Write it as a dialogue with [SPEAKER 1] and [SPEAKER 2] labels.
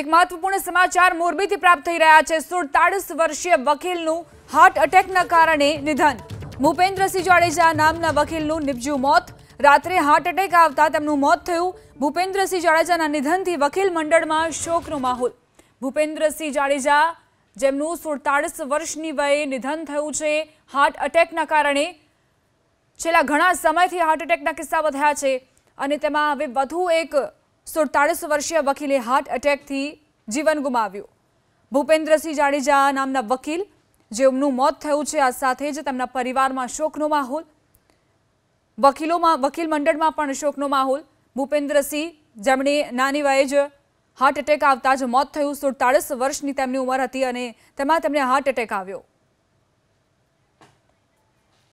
[SPEAKER 1] એક મહત્વપૂર્ણ સમાચાર મોરબીથી પ્રાપ્ત થઈ રહ્યા છે સુડતાળીસ વર્ષીય વકીલનું હાર્ટ એટેકના કારણે નિધન ભૂપેન્દ્રસિંહ જાડેજા નામના વકીલનું નિપજ્યું મોત રાત્રે હાર્ટ એટેક આવતા તેમનું મોત થયું ભૂપેન્દ્રસિંહ જાડેજાના નિધનથી વકીલ મંડળમાં શોકનો માહોલ ભૂપેન્દ્રસિંહ જાડેજા જેમનું સુડતાળીસ વર્ષની વયે નિધન થયું છે હાર્ટ એટેકના કારણે છેલ્લા ઘણા સમયથી હાર્ટ એટેકના કિસ્સા વધ્યા છે અને તેમાં હવે વધુ એક સુડતાળીસ વર્ષીય વકીલે હાર્ટ એટેકથી જીવન ગુમાવ્યું ભૂપેન્દ્રસિંહ જાડેજા નામના વકીલ જેમનું મોત થયું છે આ સાથે જ તેમના પરિવારમાં શોકનો માહોલ વકીલોમાં વકીલ મંડળમાં પણ શોકનો માહોલ ભૂપેન્દ્રસિંહ જેમણે નાની વયે જ હાર્ટ એટેક આવતા જ મોત થયું સુડતાળીસ વર્ષની તેમની ઉંમર હતી અને તેમાં તેમને હાર્ટ એટેક આવ્યો